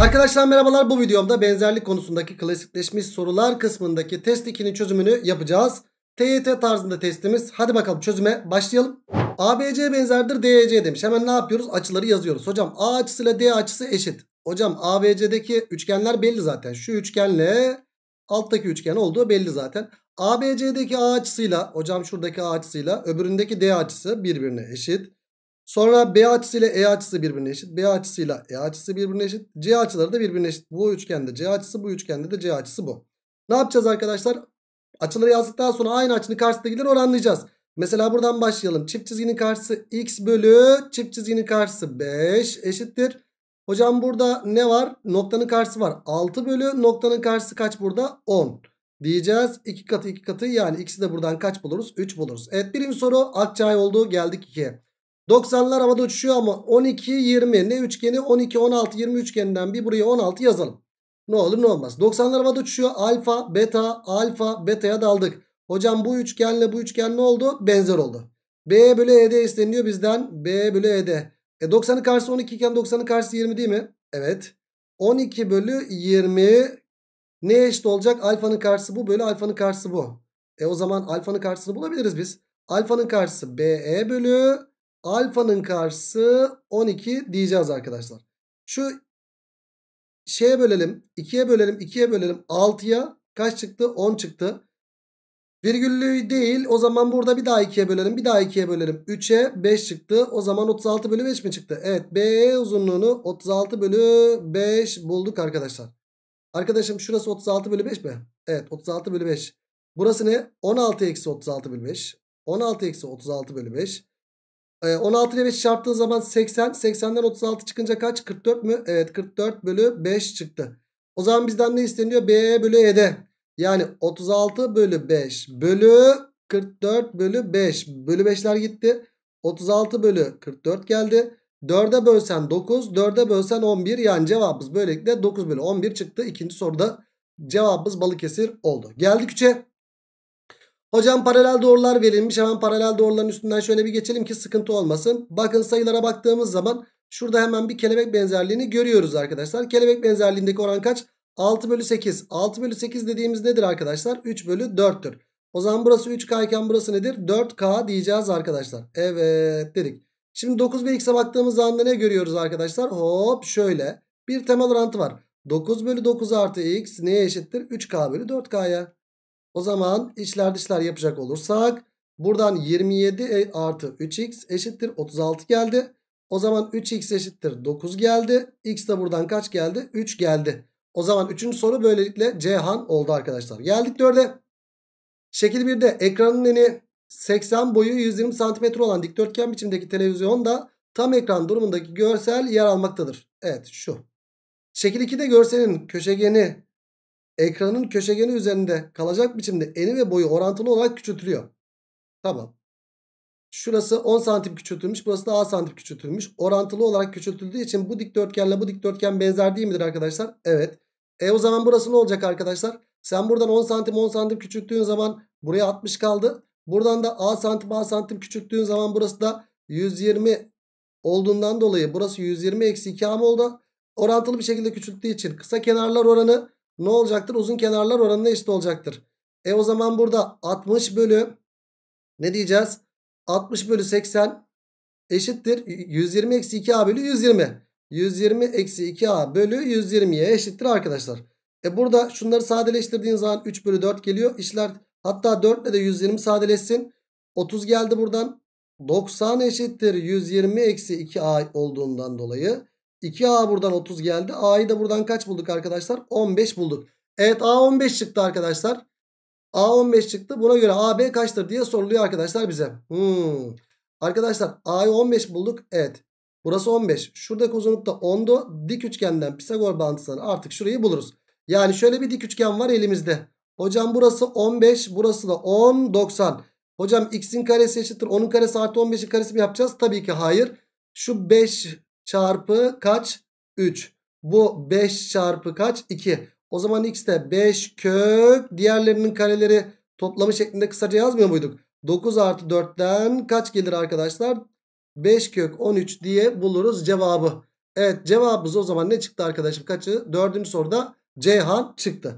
Arkadaşlar merhabalar bu videomda benzerlik konusundaki klasikleşmiş sorular kısmındaki test 2'nin çözümünü yapacağız. TYT tarzında testimiz. Hadi bakalım çözüme başlayalım. ABC benzerdir DEC demiş. Hemen ne yapıyoruz? Açıları yazıyoruz. Hocam A açısıyla D açısı eşit. Hocam ABC'deki üçgenler belli zaten. Şu üçgenle alttaki üçgen olduğu belli zaten. ABC'deki A açısıyla hocam şuradaki A açısıyla öbüründeki D açısı birbirine eşit. Sonra B açısı ile E açısı birbirine eşit. B açısı ile E açısı birbirine eşit. C açıları da birbirine eşit. Bu üçgende C açısı bu üçgende de C açısı bu. Ne yapacağız arkadaşlar? Açıları yazdıktan sonra aynı açının karşısındakileri oranlayacağız. Mesela buradan başlayalım. Çift çizginin karşısı x bölü çift çizginin karşısı 5 eşittir. Hocam burada ne var? Noktanın karşısı var. 6 bölü noktanın karşısı kaç burada? 10 diyeceğiz. 2 katı 2 katı yani ikisi de buradan kaç buluruz? 3 buluruz. Evet birinci soru akçay oldu. Geldik 2'ye. 90'lar havada uçuşuyor ama 12, 20 ne üçgeni 12, 16, 20 üçgeninden bir buraya 16 yazalım. Ne olur ne olmaz. 90'lar havada uçuşuyor alfa, beta, alfa, beta'ya daldık. Hocam bu üçgenle bu üçgen ne oldu? Benzer oldu. B bölü ED isteniyor bizden. B bölü ED. E 90'ın e, karşısı 12 iken 90'ın karşısı 20 değil mi? Evet. 12 bölü 20 ne eşit olacak? Alfanın karşısı bu bölü alfanın karşısı bu. E o zaman alfanın karşısını bulabiliriz biz. Alfanın karşısı BE bölü Alfanın karşısı 12 diyeceğiz arkadaşlar. Şu şeye bölelim. 2'ye bölelim. 2'ye bölelim. 6'ya kaç çıktı? 10 çıktı. Virgüllü değil. O zaman burada bir daha 2'ye bölelim. Bir daha 2'ye bölelim. 3'e 5 çıktı. O zaman 36 bölü 5 mi çıktı? Evet. B uzunluğunu 36 bölü 5 bulduk arkadaşlar. Arkadaşım şurası 36 bölü 5 mi? Evet. 36 bölü 5. Burası ne? 16 eksi 36 bölü 5. 16 eksi 36 bölü 5. 16 ee, ile 5 çarptığın zaman 80. 80'den 36 çıkınca kaç? 44 mü? Evet 44 bölü 5 çıktı. O zaman bizden ne isteniyor? B bölü E'de. Yani 36 bölü 5 bölü 44 bölü 5. Bölü 5'ler gitti. 36 bölü 44 geldi. 4'e bölsen 9, 4'e bölsen 11. Yani cevabımız böylelikle 9 bölü 11 çıktı. İkinci soruda cevabımız Balıkesir oldu. Geldik 3'e. Hocam paralel doğrular verilmiş. Hemen paralel doğruların üstünden şöyle bir geçelim ki sıkıntı olmasın. Bakın sayılara baktığımız zaman şurada hemen bir kelebek benzerliğini görüyoruz arkadaşlar. Kelebek benzerliğindeki oran kaç? 6 bölü 8. 6 bölü 8 dediğimiz nedir arkadaşlar? 3 bölü 4'tür. O zaman burası 3K iken burası nedir? 4K diyeceğiz arkadaşlar. Evet dedik. Şimdi 9 ve x'e baktığımız zaman ne görüyoruz arkadaşlar? Hop şöyle bir temel orantı var. 9 bölü 9 artı x neye eşittir? 3K bölü 4K'ya. O zaman içler dışlar yapacak olursak buradan 27 e artı 3x eşittir 36 geldi. O zaman 3x eşittir 9 geldi. X de buradan kaç geldi? 3 geldi. O zaman 3. soru böylelikle Cihan oldu arkadaşlar. Geldik 4'e. Şekil 1'de ekranın eni 80 boyu 120 cm olan dikdörtgen biçimdeki televizyonda tam ekran durumundaki görsel yer almaktadır. Evet şu. Şekil 2'de görselin köşegeni ekranın köşegeni üzerinde kalacak biçimde eni ve boyu orantılı olarak küçültülüyor. Tamam. Şurası 10 santim küçültülmüş. Burası da A santim küçültülmüş. Orantılı olarak küçültüldüğü için bu dikdörtgenle bu dikdörtgen benzer değil midir arkadaşlar? Evet. E o zaman burası ne olacak arkadaşlar? Sen buradan 10 santim 10 santim küçülttüğün zaman buraya 60 kaldı. Buradan da A santim A santim küçülttüğün zaman burası da 120 olduğundan dolayı burası 120 eksi 2 am oldu. Orantılı bir şekilde küçülttüğü için kısa kenarlar oranı ne olacaktır? Uzun kenarlar oranına eşit olacaktır. E o zaman burada 60 bölü ne diyeceğiz? 60 bölü 80 eşittir. 120 eksi 2a bölü 120. 120 eksi 2a bölü 120'ye eşittir arkadaşlar. E burada şunları sadeleştirdiğin zaman 3 bölü 4 geliyor. İşler hatta 4 ile de 120 sadeleşsin. 30 geldi buradan. 90 eşittir 120 eksi 2a olduğundan dolayı 2A buradan 30 geldi. A'yı da buradan kaç bulduk arkadaşlar? 15 bulduk. Evet A 15 çıktı arkadaşlar. A 15 çıktı. Buna göre AB kaçtır diye soruluyor arkadaşlar bize. Hmm. Arkadaşlar A'yı 15 bulduk. Evet. Burası 15. Şuradaki uzunluk da 10'du. Dik üçgenden Pisagor bağıntısından artık şurayı buluruz. Yani şöyle bir dik üçgen var elimizde. Hocam burası 15. Burası da 10. 90. Hocam x'in karesi eşittir. 10'un karesi artı 15'in karesi mi yapacağız? Tabii ki hayır. Şu 5 çarpı kaç? 3. Bu 5 çarpı kaç? 2. O zaman x de 5 kök diğerlerinin kareleri toplamı şeklinde kısaca yazmıyor muyduk? 9 artı 4'ten kaç gelir arkadaşlar? 5 kök 13 diye buluruz cevabı. Evet cevabımız o zaman ne çıktı arkadaşım? Kaçı? Dördüncü soruda Ceyhan çıktı.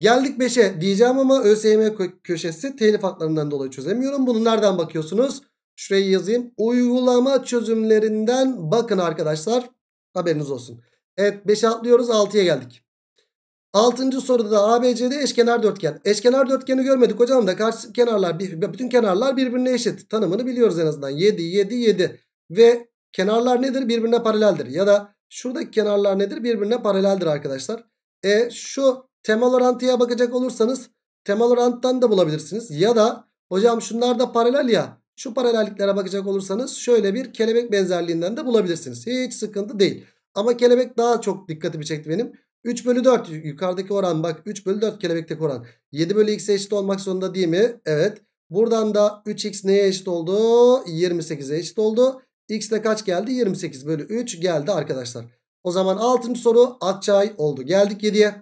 Geldik 5'e diyeceğim ama ÖSYM köşesi telif haklarından dolayı çözemiyorum. Bunu nereden bakıyorsunuz? Şurayı yazayım. Uygulama çözümlerinden bakın arkadaşlar. Haberiniz olsun. Evet 5'e atlıyoruz 6'ya geldik. 6. soruda da ABCD eşkenar dörtgen. Eşkenar dörtgeni görmedik hocam da karşı kenarlar bütün kenarlar birbirine eşit. Tanımını biliyoruz en azından. 7 7 7 ve kenarlar nedir? Birbirine paraleldir. Ya da şuradaki kenarlar nedir? Birbirine paraleldir arkadaşlar. E şu temel orantıya bakacak olursanız temel oranttan da bulabilirsiniz. Ya da hocam şunlar da paralel ya. Şu paralelliklere bakacak olursanız şöyle bir kelebek benzerliğinden de bulabilirsiniz. Hiç sıkıntı değil. Ama kelebek daha çok dikkatimi çekti benim. 3 bölü 4 yukarıdaki oran bak 3 bölü 4 kelebekteki oran. 7 bölü x'e eşit olmak zorunda değil mi? Evet. Buradan da 3x neye eşit oldu? 28'e eşit oldu. X de kaç geldi? 28 bölü 3 geldi arkadaşlar. O zaman 6. soru Akçay oldu. Geldik 7'ye.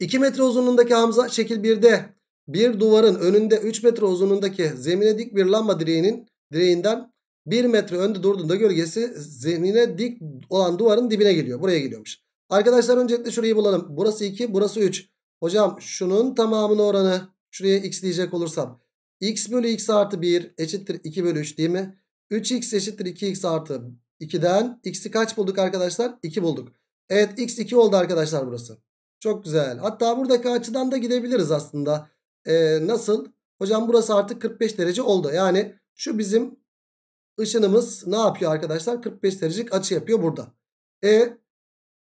2 metre uzunluğundaki Hamza şekil 1'de bir duvarın önünde 3 metre uzunluğundaki zemine dik bir lamba direğinin direğinden 1 metre önde durduğunda gölgesi zemine dik olan duvarın dibine geliyor. Buraya geliyormuş. Arkadaşlar öncelikle şurayı bulalım. Burası 2 burası 3. Hocam şunun tamamının oranı şuraya x diyecek olursam. x bölü x artı 1 eşittir 2 bölü 3 değil mi? 3x eşittir 2x artı 2'den x'i kaç bulduk arkadaşlar? 2 bulduk. Evet x 2 oldu arkadaşlar burası. Çok güzel. Hatta buradaki açıdan da gidebiliriz aslında e, nasıl? Hocam burası artık 45 derece oldu. Yani şu bizim ışınımız ne yapıyor arkadaşlar? 45 derecelik açı yapıyor burada. E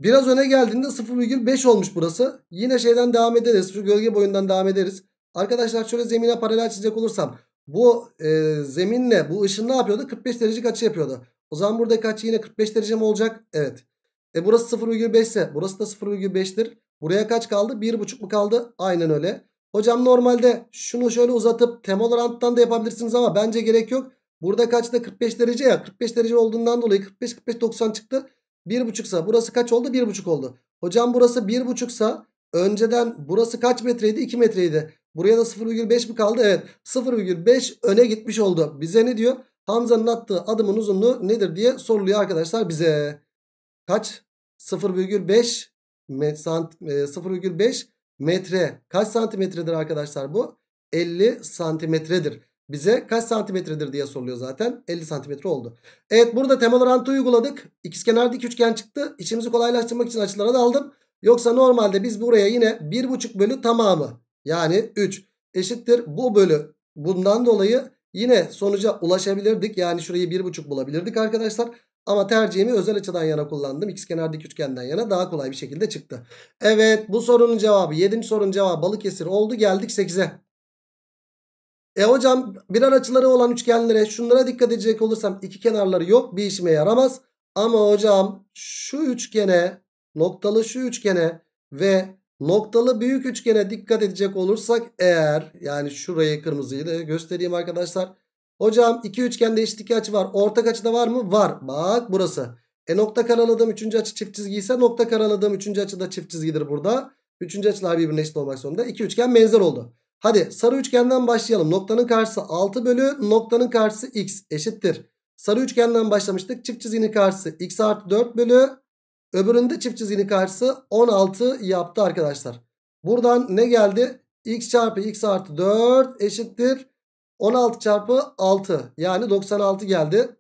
biraz öne geldiğinde 0,5 olmuş burası. Yine şeyden devam ederiz. Şu gölge boyundan devam ederiz. Arkadaşlar şöyle zemine paralel çizecek olursam bu e, zeminle bu ışın ne yapıyordu? 45 derecelik açı yapıyordu. O zaman burada kaç yine 45 derece mi olacak? Evet. E burası 0,5 ise burası da 0,5'tir. Buraya kaç kaldı? 1,5 mu kaldı? Aynen öyle. Hocam normalde şunu şöyle uzatıp temol ranttan da yapabilirsiniz ama bence gerek yok. Burada kaçta 45 derece ya 45 derece olduğundan dolayı 45 45 90 çıktı. 1.5 sa burası kaç oldu 1.5 oldu. Hocam burası 1.5 sa önceden burası kaç metreydi 2 metreydi. Buraya da 0,5 mi kaldı? Evet 0,5 öne gitmiş oldu. Bize ne diyor? Hamza'nın attığı adımın uzunluğu nedir diye soruluyor arkadaşlar bize. Kaç? 0,5 0,5 metre kaç santimetredir arkadaşlar bu? 50 santimetredir. Bize kaç santimetredir diye soruluyor zaten. 50 santimetre oldu. Evet burada temel orantı uyguladık. İkizkenar dik üçgen çıktı. İşimizi kolaylaştırmak için açılara da aldım. Yoksa normalde biz buraya yine 1,5 bölü tamamı yani 3 eşittir bu bölü. Bundan dolayı yine sonuca ulaşabilirdik. Yani şurayı 1,5 bulabilirdik arkadaşlar. Ama tercihimi özel açıdan yana kullandım. kenardaki üçgenden yana daha kolay bir şekilde çıktı. Evet bu sorunun cevabı 7. sorunun cevabı Balıkesir oldu. Geldik 8'e. E hocam birer açıları olan üçgenlere şunlara dikkat edecek olursam iki kenarları yok bir işime yaramaz. Ama hocam şu üçgene noktalı şu üçgene ve noktalı büyük üçgene dikkat edecek olursak eğer yani şurayı kırmızıyla göstereyim arkadaşlar. Hocam iki üçgende eşitlik açı var. Ortak açı da var mı? Var. Bak burası. E nokta karaladığım üçüncü açı çift çizgiyse, nokta karaladığım üçüncü açı da çift çizgidir burada. Üçüncü açılar birbirine eşit olmak zorunda. İki üçgen benzer oldu. Hadi sarı üçgenden başlayalım. Noktanın karşısı 6 bölü noktanın karşısı x eşittir. Sarı üçgenden başlamıştık. Çift çizginin karşısı x artı 4 bölü öbüründe çift çizginin karşısı 16 yaptı arkadaşlar. Buradan ne geldi? x çarpı x artı 4 eşittir. 16 çarpı 6 yani 96 geldi.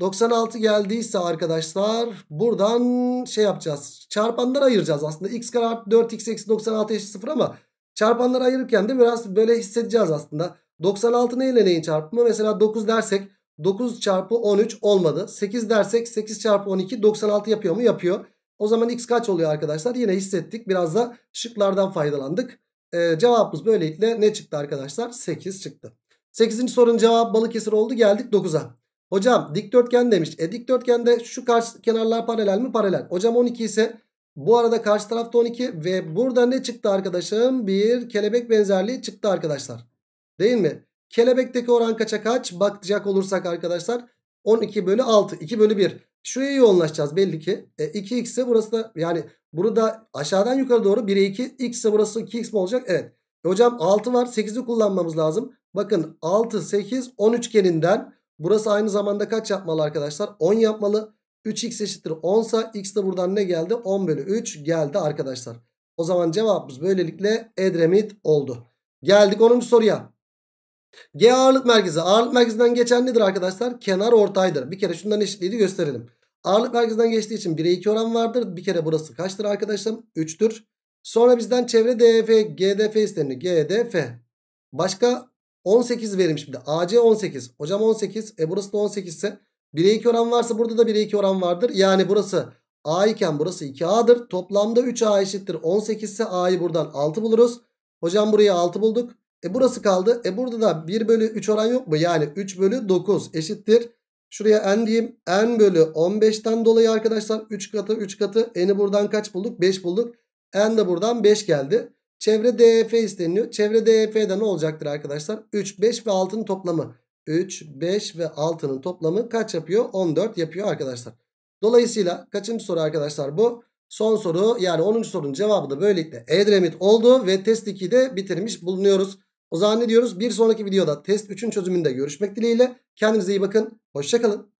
96 geldiyse arkadaşlar buradan şey yapacağız. Çarpanlar ayıracağız aslında. x kare artı 4 x eksi 96 eşit 0 ama çarpanları ayırırken de biraz böyle hissedeceğiz aslında. 96 neyle neyin çarpımı? Mesela 9 dersek 9 çarpı 13 olmadı. 8 dersek 8 çarpı 12 96 yapıyor mu? Yapıyor. O zaman x kaç oluyor arkadaşlar? Yine hissettik. Biraz da şıklardan faydalandık. E, cevabımız böylelikle ne çıktı arkadaşlar? 8 çıktı. 8. sorunun cevabı Balıkesir oldu. Geldik 9'a. Hocam dikdörtgen demiş. E dikdörtgende şu karşı kenarlar paralel mi? Paralel. Hocam 12 ise bu arada karşı tarafta 12 ve burada ne çıktı arkadaşım? Bir kelebek benzerliği çıktı arkadaşlar. Değil mi? Kelebekteki oran kaça kaç? Bakacak olursak arkadaşlar 12 bölü 6. 2 bölü 1. Şuraya yoğunlaşacağız belli ki. E, 2x ise burası da yani burada aşağıdan yukarı doğru 1'e 2 x ise burası 2x mi olacak? Evet. E, hocam 6 var 8'i kullanmamız lazım. Bakın 6 8 10 üçgeninden burası aynı zamanda kaç yapmalı arkadaşlar? 10 yapmalı. 3x eşittir 10 sa x de buradan ne geldi? 10 bölü 3 geldi arkadaşlar. O zaman cevabımız böylelikle Edremit oldu. Geldik 10. soruya. G ağırlık merkezi. Ağırlık merkezinden geçen nedir arkadaşlar? Kenar ortaydır. Bir kere şundan eşitliği gösterelim. Ağırlık merkezinden geçtiği için 1'e 2 oran vardır. Bir kere burası kaçtır arkadaşım? 3'tür. Sonra bizden çevre DF, GDF isteniyor. GDF. Başka 18 verilmiş verim şimdi. AC 18. Hocam 18. E burası da 18 ise 1'e 2 oran varsa burada da 1'e 2 oran vardır. Yani burası A iken burası 2A'dır. Toplamda 3A eşittir. 18 ise A'yı buradan 6 buluruz. Hocam buraya 6 bulduk. E burası kaldı. E burada da 1 bölü 3 oran yok mu? Yani 3 bölü 9 eşittir. Şuraya n diyeyim. n bölü 15'ten dolayı arkadaşlar 3 katı 3 katı. n'i buradan kaç bulduk? 5 bulduk. n de buradan 5 geldi. Çevre DEF isteniyor. Çevre DEF'de ne olacaktır arkadaşlar? 3, 5 ve 6'nın toplamı. 3, 5 ve 6'nın toplamı kaç yapıyor? 14 yapıyor arkadaşlar. Dolayısıyla kaçıncı soru arkadaşlar bu? Son soru yani 10. sorunun cevabı da böylelikle Edremit oldu ve test 2'yi de bitirmiş bulunuyoruz. O zaman ne diyoruz? Bir sonraki videoda test 3'ün çözümünde görüşmek dileğiyle. Kendinize iyi bakın. Hoşçakalın.